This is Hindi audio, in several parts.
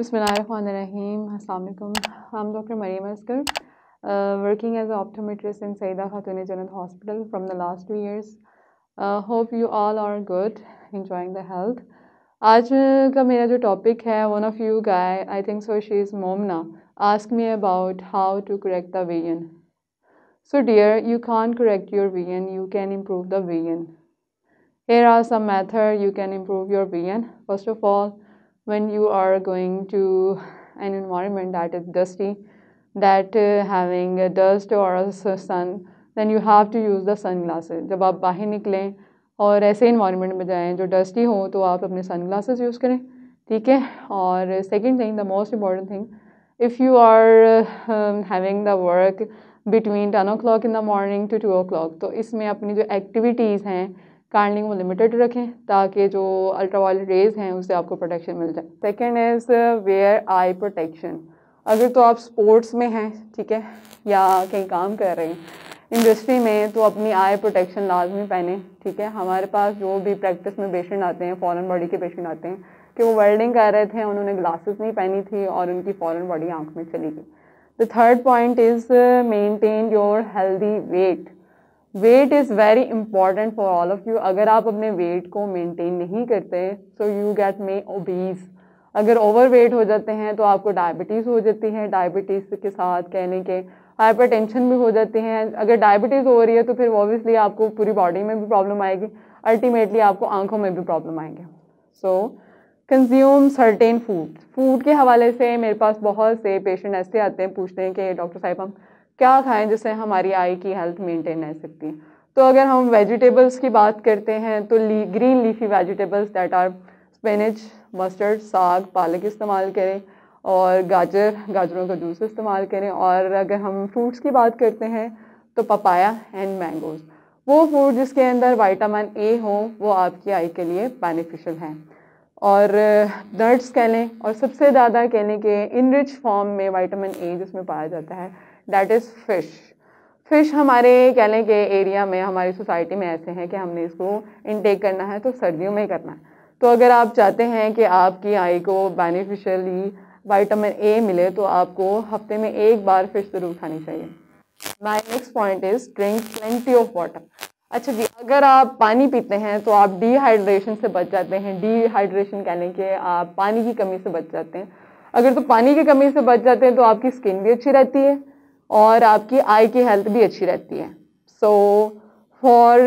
Bismillahirrahmanirrahim. Assalamu alaikum. I'm Dr. Mariam Asghar, uh, working as an optometrist in Saida Khatun Janat Hospital from the last two years. Uh, hope you all are good, enjoying the health. आज का मेरा जो टॉपिक है one of you guy I think so she is Momna ask me about how to correct the vein so dear you can correct your vein you can improve the vein here are some method you can improve your vein first of all when you are going to an environment that is dusty, that uh, having a dust or a sun, then you have to use the sunglasses. जब आप बाहर निकलें और ऐसे environment में जाएं जो dusty हो, तो आप अपने sunglasses use करें, ठीक है? और second thing, the most important thing, if you are um, having the work between 10 o'clock in the morning to 2 o'clock, तो इसमें अपनी जो activities हैं, काइंडली वो लिमिटेड रखें ताकि जो अल्ट्रा रेज हैं उससे आपको प्रोटेक्शन मिल जाए second is wear eye protection अगर तो आप स्पोर्ट्स में हैं ठीक है या कहीं काम कर रहे हैं इंडस्ट्री में तो अपनी आई प्रोटेक्शन लाजमी पहने ठीक है हमारे पास जो भी प्रैक्टिस में पेशेंट आते हैं फॉरेन बॉडी के पेशेंट आते हैं कि वो वेल्डिंग कर रहे थे उन्होंने ग्लासेस नहीं पहनी थी और उनकी फॉरेन बॉडी आंख में चली गई the third point is maintain your healthy weight weight is very important for all of you अगर आप अपने वेट को मेंटेन नहीं करते so you get may obese अगर ओवर वेट हो जाते हैं तो आपको डायबिटीज़ हो जाती है डायबिटीज़ के साथ कहने के हाइपर टेंशन भी हो जाती है अगर डायबिटीज़ हो रही है तो फिर ऑब्वियसली आपको पूरी बॉडी में भी प्रॉब्लम आएगी अल्टीमेटली आपको आंखों में भी प्रॉब्लम आएंगे so consume certain food food के हवाले से मेरे पास बहुत से पेशेंट ऐसे आते हैं पूछते हैं कि डॉक्टर साहब हम क्या खाएं जिससे हमारी आई की हेल्थ मेंटेन रह सकती है तो अगर हम वेजिटेबल्स की बात करते हैं तो ली, green leafy vegetables that are spinach mustard saag पालक इस्तेमाल करें और गाजर गाजरों का जूस इस्तेमाल करें और अगर हम फ्रूट्स की बात करते हैं तो पपाया एंड मैंगोज़ वो फूड जिसके अंदर वाइटामिन ए हो वो आपकी आई के लिए बेनिफिशियल है और नट्स uh, कह लें और सबसे ज़्यादा कह लें कि इन रिच फॉर्म में वाइटामिन ए जिसमें पाया जाता है दैट इज़ फ़िश फ़िश हमारे कह लें कि एरिया में हमारी सोसाइटी में ऐसे हैं कि हमने इसको इनटेक करना है तो सर्दियों में ही करना है तो अगर आप चाहते हैं कि आपकी आई को बेनिफिशली वाइटामिन ए मिले तो आपको हफ्ते में एक बार फ़िश ज़रूर खानी चाहिए my next point is drink plenty of water अच्छा जी अगर आप पानी पीते हैं तो आप डिहाइड्रेशन से बच जाते हैं डिहाइड्रेशन कहने के आप पानी की कमी से बच जाते हैं अगर तो पानी की कमी से बच जाते हैं तो आपकी स्किन भी अच्छी रहती है और आपकी आई की हेल्थ भी अच्छी रहती है so for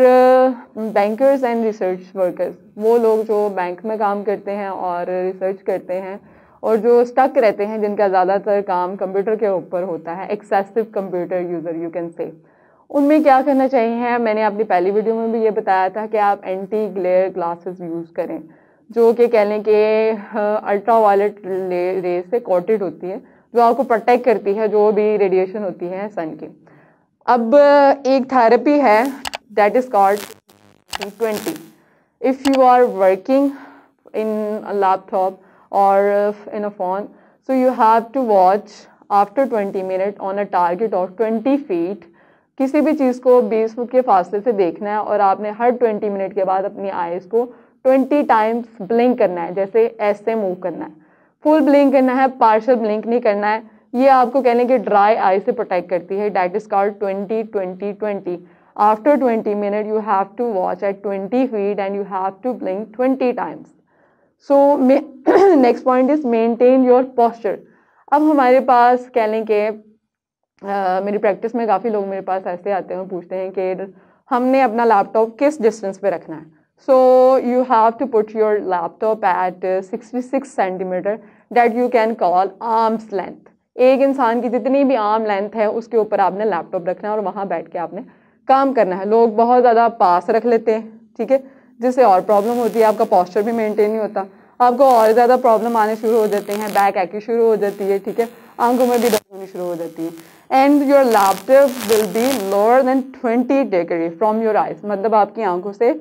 bankers and research workers वो लोग जो बैंक में काम करते हैं और रिसर्च करते हैं और जो स्टक रहते हैं जिनका ज़्यादातर काम कंप्यूटर के ऊपर होता है excessive computer user you can से उनमें क्या करना चाहिए मैंने अपनी पहली वीडियो में भी ये बताया था कि आप एंटी ग्लेयर ग्लासेस यूज़ करें जो कि कह लें कि अल्ट्रा वायलेट रेस से कॉटेड होती है जो आपको प्रोटेक्ट करती है जो भी रेडिएशन होती है सन की अब एक थेरेपी है that is called twenty if you are working in laptop और in a phone so you have to watch after twenty minute on a target of twenty feet किसी भी चीज़ को बीस फुट के फासले से देखना है और आपने हर ट्वेंटी मिनट के बाद अपनी आईज को ट्वेंटी टाइम्स ब्लिंक करना है जैसे ऐसे मूव करना है फुल ब्लिंक करना है पार्शल ब्लिंक नहीं करना है ये आपको कहने के ड्राई आई से प्रोटेक्ट करती है that is called twenty twenty twenty after twenty minute you have to watch at twenty feet and you have to blink twenty times so next point is maintain your posture अब हमारे पास कह लें कि मेरी प्रैक्टिस में काफ़ी लोग मेरे पास ऐसे आते हैं पूछते हैं कि हमने अपना लैपटॉप किस डिस्टेंस पे रखना है so you have to put your laptop at sixty six centimetre that you can call arms length एक इंसान की जितनी भी आर्म लेंथ है उसके ऊपर आपने लैपटॉप रखना है और वहाँ बैठ के आपने काम करना है लोग बहुत ज़्यादा पास रख लेते हैं ठीक है जिससे और प्रॉब्लम होती है आपका पॉस्चर भी मेंटेन नहीं होता आपको और ज़्यादा प्रॉब्लम आने शुरू हो जाते हैं बैक एकी शुरू हो जाती है ठीक है आंखों में भी दर्द होनी शुरू हो जाती है and your laptop will be lower than twenty degree from your eyes मतलब आपकी आंखों से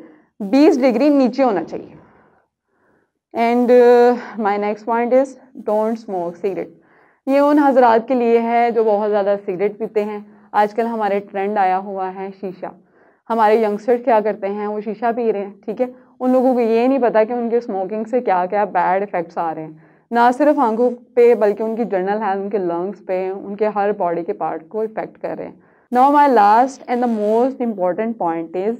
बीस डिग्री नीचे होना चाहिए and my next point is don't smoke cigarette ये उन हजरात के लिए है जो बहुत ज़्यादा सिगरेट पीते हैं आजकल हमारे ट्रेंड आया हुआ है शीशा हमारे यंगस्टर्स क्या करते हैं वो शीशा पी रहे हैं ठीक है उन लोगों को ये नहीं पता कि उनके स्मोकिंग से क्या क्या बैड इफ़ेक्ट्स आ रहे हैं ना सिर्फ आंखों पे बल्कि उनकी जर्नल हेल्थ उनके लंग्स पे उनके हर बॉडी के पार्ट को इफ़ेक्ट कर रहे हैं now my last and the most important point is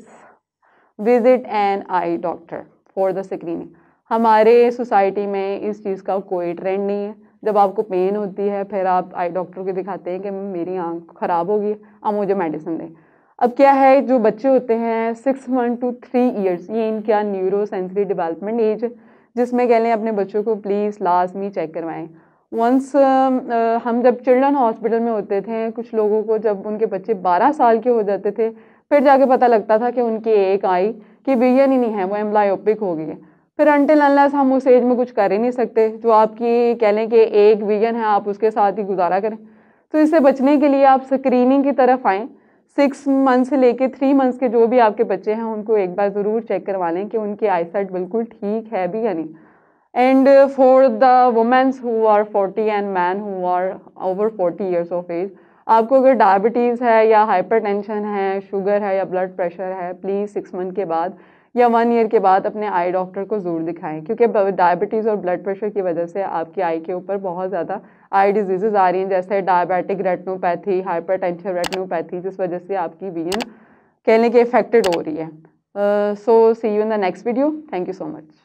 visit an eye doctor for the screening हमारे सोसाइटी में इस चीज़ का कोई ट्रेंड नहीं है जब आपको पेन होती है फिर आप आई डॉक्टर को दिखाते हैं कि मेरी आँख ख़राब होगी आप मुझे मेडिसिन दें अब क्या है जो बच्चे होते हैं six month to three years ये इनका न्यूरो सेंसरी डिवेलपमेंट एज जिसमें कह लें अपने बच्चों को प्लीज़ लाजमी चेक करवाएं वंस uh, uh, हम जब चिल्ड्रन हॉस्पिटल में होते थे कुछ लोगों को जब उनके बच्चे 12 साल के हो जाते थे फिर जाके पता लगता था कि उनकी एक आई कि भैया नहीं, नहीं है वो एम्ब्लायोपिक हो गई है फिर अंटिल अनलेस हम उस एज में कुछ कर ही नहीं सकते जो आपकी कह लें कि एक वीगन है आप उसके साथ ही गुजारा करें तो इससे बचने के लिए आप स्क्रीनिंग की तरफ आएँ सिक्स मंथ से लेके थ्री मंथ्स के जो भी आपके बच्चे हैं उनको एक बार ज़रूर चेक करवा लें कि उनकी आईसाइट बिल्कुल ठीक है भी या नहीं and for the womens who are forty and man who are over forty years of age आपको अगर डायबिटीज़ है या हाइपरटेंशन है शुगर है या ब्लड प्रेशर है प्लीज़ सिक्स मंथ के बाद या वन ईयर के बाद अपने आई डॉक्टर को ज़रूर दिखाएं क्योंकि डायबिटीज़ और ब्लड प्रेशर की वजह से आपकी आई के ऊपर बहुत ज़्यादा आई डिजीज़ आ रही हैं जैसे diabetic retinopathy hypertension retinopathy जिस वजह से आपकी वीन कहने की इफेक्टेड हो रही है so see you in the next video thank you so much